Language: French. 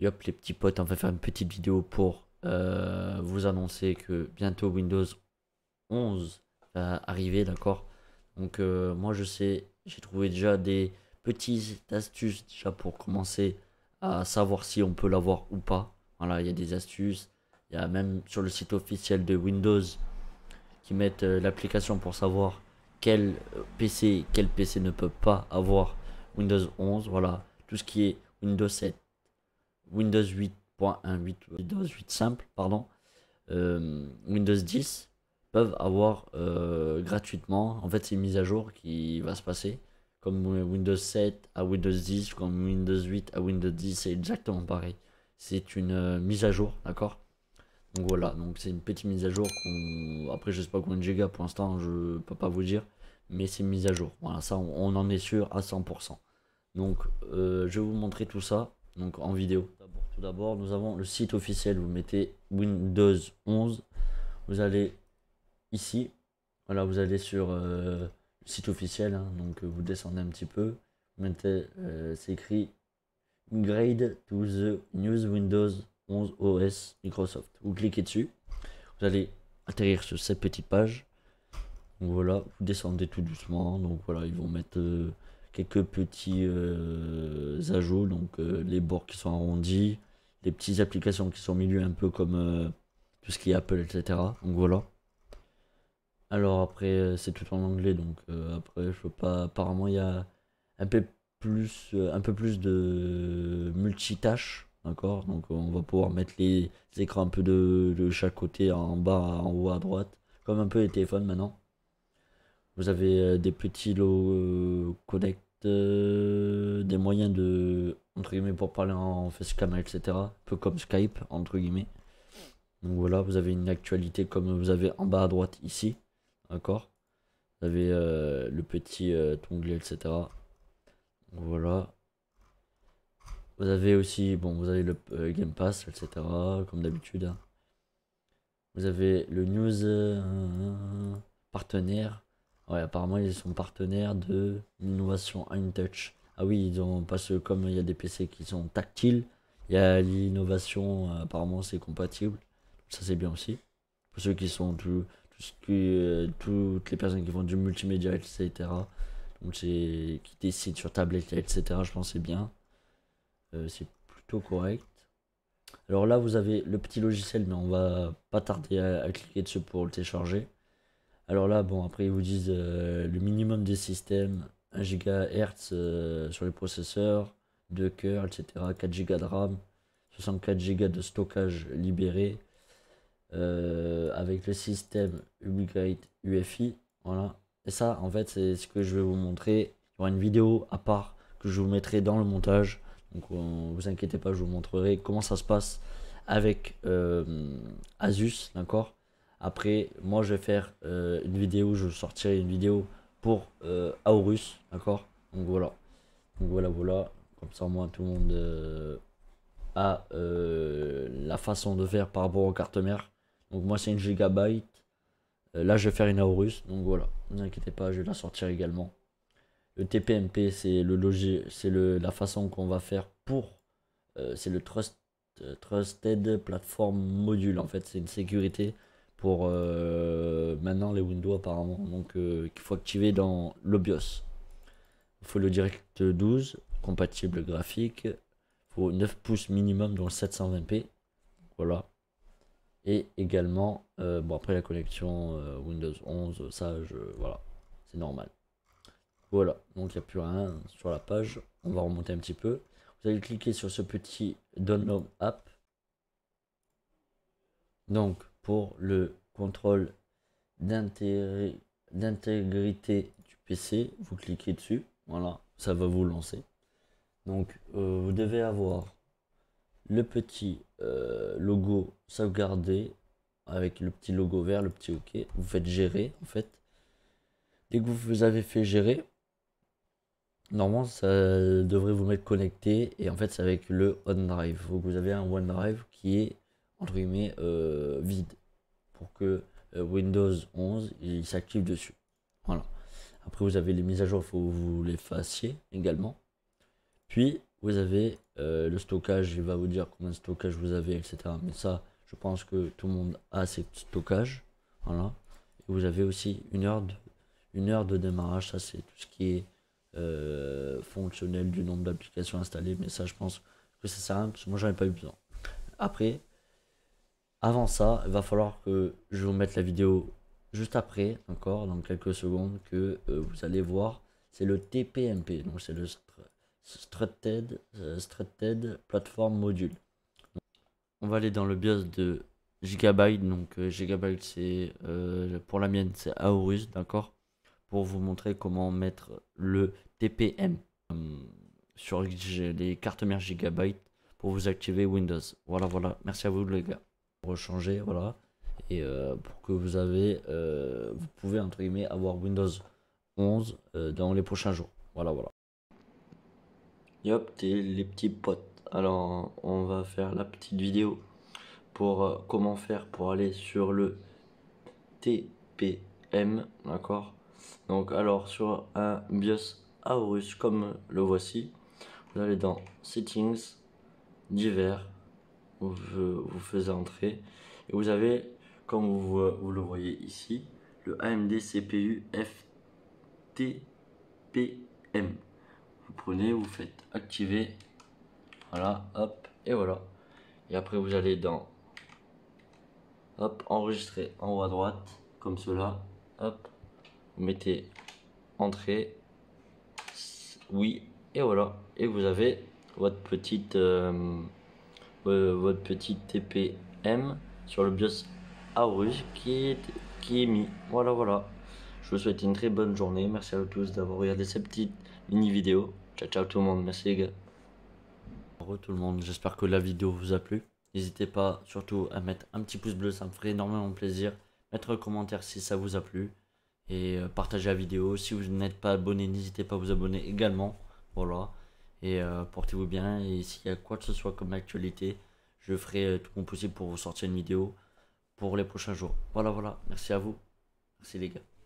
les petits potes, on va faire une petite vidéo pour euh, vous annoncer que bientôt Windows 11 va arriver, d'accord Donc euh, moi je sais, j'ai trouvé déjà des petites astuces déjà pour commencer à savoir si on peut l'avoir ou pas. Voilà, il y a des astuces. Il y a même sur le site officiel de Windows qui mettent euh, l'application pour savoir quel PC, quel PC ne peut pas avoir Windows 11. Voilà, tout ce qui est Windows 7, Windows 8.1, Windows 8 simple, pardon, euh, Windows 10 peuvent avoir euh, gratuitement. En fait, c'est une mise à jour qui va se passer. Comme Windows 7 à Windows 10, comme Windows 8 à Windows 10, c'est exactement pareil. C'est une euh, mise à jour, d'accord Donc voilà, donc c'est une petite mise à jour. qu'on Après, je sais pas combien de gigas pour l'instant, je peux pas vous dire. Mais c'est une mise à jour. Voilà, ça, on en est sûr à 100%. Donc, je vais vous montrer tout ça donc en vidéo. Tout d'abord, nous avons le site officiel. Vous mettez Windows 11. Vous allez ici. Voilà, vous allez sur euh, le site officiel. Hein. donc vous descendez un petit peu. Vous mettez, euh, c'est écrit Grade to the News Windows 11 OS Microsoft. Vous cliquez dessus. Vous allez atterrir sur cette petite page. voilà, vous descendez tout doucement. Donc voilà, ils vont mettre. Euh, quelques petits euh, ajouts, donc euh, les bords qui sont arrondis, les petites applications qui sont au milieu, un peu comme euh, tout ce qui est Apple, etc. Donc voilà. Alors après, c'est tout en anglais, donc après, je peux pas. Apparemment, il y a un peu plus, un peu plus de multitâches, d'accord Donc on va pouvoir mettre les, écrans un peu de, de, chaque côté, en bas, en haut, à droite, comme un peu les téléphones maintenant. Vous avez euh, des petits lots euh, connect, euh, des moyens de, entre guillemets, pour parler en face facecam, etc. Un peu comme Skype, entre guillemets. Donc voilà, vous avez une actualité comme vous avez en bas à droite ici. D'accord Vous avez le petit onglet, tonglet, etc. Voilà. Vous avez aussi, bon, vous avez le Game Pass, etc. Comme d'habitude. Hein. Vous avez le news partenaire. Ouais, apparemment, ils sont partenaires de l'innovation InTouch. Ah oui, ils ont, parce que comme il y a des PC qui sont tactiles, il y a l'innovation, euh, apparemment, c'est compatible. Ça, c'est bien aussi. Pour ceux qui sont euh, toutes les personnes qui font du multimédia, etc. Donc, c'est qui décident sur tablette, etc. Je pense que c'est bien. Euh, c'est plutôt correct. Alors là, vous avez le petit logiciel, mais on va pas tarder à cliquer dessus pour le télécharger. Alors là, bon, après, ils vous disent euh, le minimum des systèmes, 1 GHz euh, sur les processeurs, 2 cœurs, etc., 4 Go de RAM, 64 Go de stockage libéré, euh, avec le système Ubigate UFI. Voilà. Et ça, en fait, c'est ce que je vais vous montrer. Il y aura une vidéo à part que je vous mettrai dans le montage. Donc, vous inquiétez pas, je vous montrerai comment ça se passe avec Asus, d'accord après, moi, je vais faire euh, une vidéo, je sortirai une vidéo pour euh, Aorus, d'accord Donc voilà. Donc voilà, voilà. Comme ça, moi, tout le monde euh, a la façon de faire par rapport aux cartes mères. Donc moi, c'est une gigabyte. là, je vais faire une Aorus. Donc voilà. Ne vous inquiétez pas, je vais la sortir également. Le TPMP, c'est le logis, c'est la façon qu'on va faire pour. c'est le Trust, Trusted Platform Module. En fait, c'est une sécurité pour euh, maintenant les Windows apparemment. Donc euh, qu'il faut activer dans le BIOS. Il faut le Direct 12, compatible graphique. Il faut 9 pouces minimum dans le 720p. Voilà. Et également, euh, bon après la connexion Windows 11, ça je, voilà, c'est normal. Voilà, donc il n'y a plus rien sur la page. On va remonter un petit peu. Vous allez cliquer sur ce petit Download App. Donc, le contrôle d'intégrité du PC, vous cliquez dessus, voilà, ça va vous lancer. Donc euh, vous devez avoir le petit euh, logo sauvegardé avec le petit logo vert, le petit OK. Vous faites gérer en fait. Dès que vous avez fait gérer, normalement ça devrait vous mettre connecté et en fait c'est avec le OneDrive. drive vous avez un OneDrive qui est entre guillemets euh, vide que euh, Windows 11 il s'active dessus. Voilà. Après, vous avez les mises à jour, il faut vous les fassiez également. Puis, vous avez euh, le stockage, il va vous dire combien de stockage vous avez, etc. Mais ça, je pense que tout le monde a ses stockage Voilà. vous avez aussi une heure de, une heure de démarrage, ça c'est tout ce qui est euh, fonctionnel du nombre d'applications installées. Mais ça, je pense que ça sert parce que moi, j'en ai pas eu besoin. Après, avant ça, il va falloir que je vous mette la vidéo juste après, encore, dans quelques secondes, que euh, vous allez voir. C'est le TPMP, donc c'est le strutted euh, Platform Module. on va aller dans le BIOS de Gigabyte. Donc euh, Gigabyte, c'est pour la mienne, c'est Aorus, d'accord Pour vous montrer comment mettre le TPM sur les cartes mères Gigabyte pour vous activer Windows. Voilà, voilà. Merci à vous les gars rechanger, voilà. Et euh, pour que vous avez, euh, vous pouvez entre guillemets avoir Windows 11 euh, dans les prochains jours. Voilà, voilà. Yop, t'es les petits potes. Alors, on va faire la petite vidéo pour comment faire pour aller sur le TPM, d'accord Donc, alors sur un BIOS Aorus comme le voici, vous allez dans Settings, divers, vous faites entrer. Et vous avez, comme vous, le voyez ici, le AMD CPU FTPM. Vous prenez, vous faites activer. Voilà, hop, et voilà. Et après, vous allez dans hop, enregistrer en haut à droite, comme cela. Hop, vous mettez entrée, oui, et voilà. Et vous avez votre petite. Euh, euh, votre petit TPM sur le BIOS Aorus qui est, qui est mis. Voilà, voilà. Je vous souhaite une très bonne journée. Merci à vous tous d'avoir regardé cette petite mini vidéo. Ciao, ciao tout le monde. Merci les gars. bonjour tout le monde. J'espère que la vidéo vous a plu. N'hésitez pas surtout à mettre un petit pouce bleu, ça me ferait énormément plaisir. Mettre un commentaire si ça vous a plu. Et euh, partager la vidéo. Si vous n'êtes pas abonné, n'hésitez pas à vous abonner également. Voilà. Et euh, portez-vous bien. Et s'il y a quoi que ce soit comme actualité, je ferai euh, tout mon possible pour vous sortir une vidéo pour les prochains jours. Voilà, voilà. Merci à vous. Merci les gars.